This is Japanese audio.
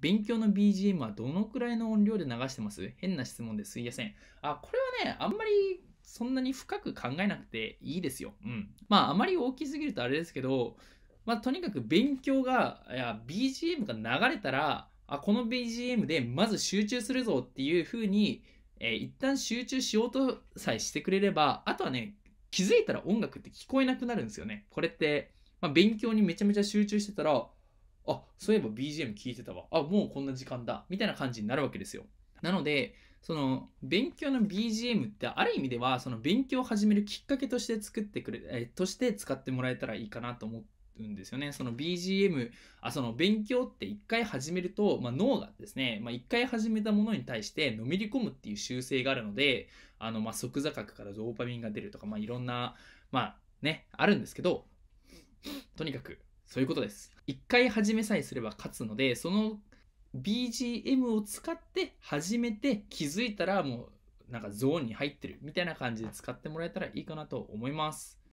勉強の BGM はどのくらいの音量で流してます変な質問ですいません。あ、これはね、あんまりそんなに深く考えなくていいですよ。うん。まあ、あまり大きすぎるとあれですけど、まあ、とにかく勉強が、いや、BGM が流れたら、あ、この BGM でまず集中するぞっていう風に、えー、一旦集中しようとさえしてくれれば、あとはね、気づいたら音楽って聞こえなくなるんですよね。これって、まあ、勉強にめちゃめちゃ集中してたら、あ、そういえば BGM 聞いてたわ。あ、もうこんな時間だ。みたいな感じになるわけですよ。なので、その勉強の BGM ってある意味ではその勉強を始めるきっかけとして作ってくれ、えとして使ってもらえたらいいかなと思うんですよね。その BGM、あ、その勉強って一回始めると、まあ、脳がですね、まあ、一回始めたものに対してのめり込むっていう習性があるので、あの、まあ、即座角からドーパミンが出るとか、まあ、いろんな、まあ、ね、あるんですけど、とにかくそういうことです。一回始めさえすれば勝つので、その BGM を使って始めて気づいたらもうなんかゾーンに入ってるみたいな感じで使ってもらえたらいいかなと思います。